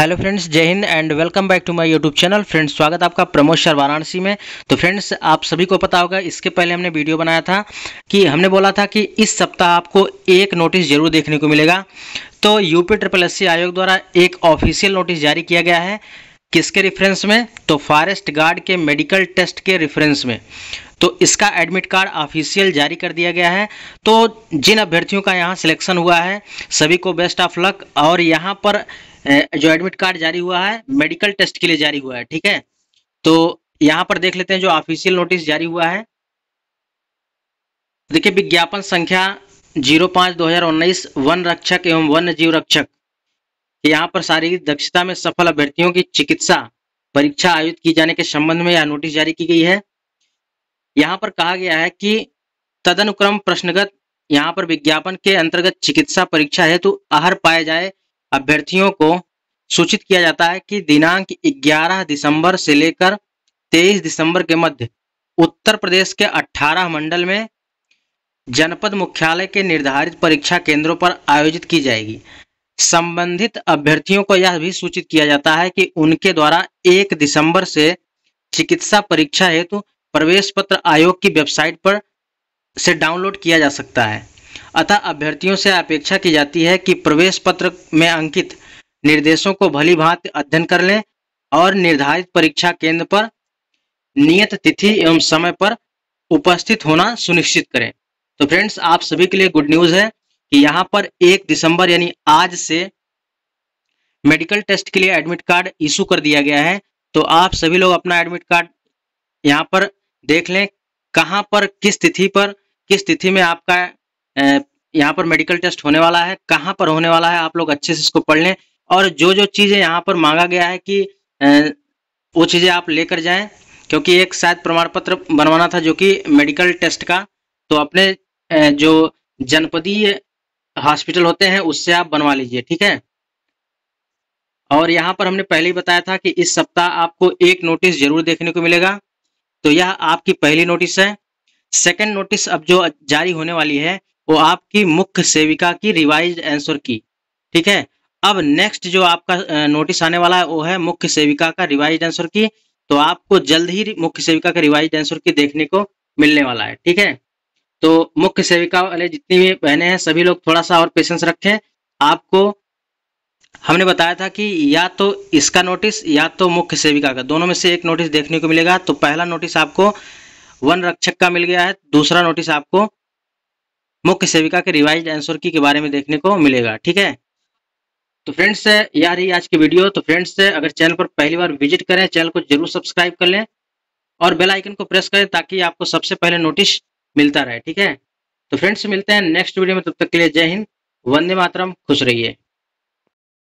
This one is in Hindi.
हेलो फ्रेंड्स जय Hind and welcome back to my YouTube channel friends स्वागत आपका प्रमोद वाराणसी में तो फ्रेंड्स आप सभी को पता होगा इसके पहले हमने वीडियो बनाया था कि हमने बोला था कि इस सप्ताह आपको एक नोटिस जरूर देखने को मिलेगा तो यूपी ट्रिपल एस आयोग द्वारा एक ऑफिशियल नोटिस जारी किया गया है किसके रेफरेंस में तो फॉरेस्ट गार्ड के मेडिकल टेस्ट के रेफरेंस में तो इसका एडमिट कार्ड ऑफिशियल जारी कर दिया गया है तो जिन अभ्यर्थियों का यहाँ सिलेक्शन हुआ है सभी को बेस्ट ऑफ लक और यहाँ पर जो एडमिट कार्ड जारी हुआ है मेडिकल टेस्ट के लिए जारी हुआ है ठीक है तो यहाँ पर देख लेते हैं जो ऑफिशियल नोटिस जारी हुआ है देखिए विज्ञापन संख्या जीरो पाँच दो हजार उन्नीस वन रक्षक एवं वन्य जीव रक्षक यहाँ पर शारीरिक दक्षता में सफल अभ्यर्थियों की चिकित्सा परीक्षा आयोजित की जाने के संबंध में यह नोटिस जारी की गई है यहाँ पर कहा गया है कि तदनुक्रम प्रश्नगत यहाँ पर विज्ञापन के अंतर्गत चिकित्सा परीक्षा हेतु आहर पाया जाए अभ्यर्थियों को सूचित किया जाता है कि दिनांक 11 दिसंबर से लेकर 23 दिसंबर के मध्य उत्तर प्रदेश के 18 मंडल में जनपद मुख्यालय के निर्धारित परीक्षा केंद्रों पर आयोजित की जाएगी संबंधित अभ्यर्थियों को यह भी सूचित किया जाता है कि उनके द्वारा 1 दिसंबर से चिकित्सा परीक्षा हेतु प्रवेश पत्र आयोग की वेबसाइट पर से डाउनलोड किया जा सकता है अतः अभ्यर्थियों से अपेक्षा की जाती है कि प्रवेश पत्र में अंकित निर्देशों को भली भांति अध्ययन कर लें और निर्धारित परीक्षा केंद्र पर नियत तिथि एवं समय पर उपस्थित होना सुनिश्चित करें तो फ्रेंड्स आप सभी के लिए गुड न्यूज है कि यहाँ पर एक दिसंबर यानी आज से मेडिकल टेस्ट के लिए एडमिट कार्ड इशू कर दिया गया है तो आप सभी लोग अपना एडमिट कार्ड यहाँ पर देख लें कहाँ पर किस तिथि पर किस तिथि में आपका यहाँ पर मेडिकल टेस्ट होने वाला है कहाँ पर होने वाला है आप लोग अच्छे से इसको पढ़ लें और जो जो चीज़ें यहाँ पर मांगा गया है कि वो चीज़ें आप लेकर जाएं क्योंकि एक शायद प्रमाण पत्र बनवाना था जो कि मेडिकल टेस्ट का तो अपने जो जनपदीय हॉस्पिटल होते हैं उससे आप बनवा लीजिए ठीक है और यहाँ पर हमने पहले ही बताया था कि इस सप्ताह आपको एक नोटिस जरूर देखने को मिलेगा तो यह आपकी पहली नोटिस है सेकेंड नोटिस अब जो जारी होने वाली है वो आपकी मुख्य सेविका की रिवाइज आंसर की ठीक है अब नेक्स्ट जो आपका नोटिस आने वाला है वो है मुख्य सेविका का रिवाइज आंसर की तो आपको जल्द ही मुख्य सेविका का रिवाइज आंसर की देखने को मिलने वाला है ठीक है तो मुख्य सेविका वाले जितनी भी बहने हैं सभी लोग थोड़ा सा और पेशेंस रखें आपको हमने बताया था कि या तो इसका नोटिस या तो मुख्य सेविका का दोनों में से एक नोटिस देखने को मिलेगा तो पहला नोटिस आपको वन रक्षक का मिल गया है दूसरा नोटिस आपको मुख्य सेविका के रिवाइज आंसर की के बारे में देखने को मिलेगा ठीक है तो फ्रेंड्स यह रही आज की वीडियो तो फ्रेंड्स अगर चैनल पर पहली बार विजिट करें चैनल को जरूर सब्सक्राइब कर लें और बेल आइकन को प्रेस करें ताकि आपको सबसे पहले नोटिस मिलता रहे ठीक है तो फ्रेंड्स मिलते हैं नेक्स्ट वीडियो में तब तक के लिए जय हिंद वंदे मातरम खुश रहिए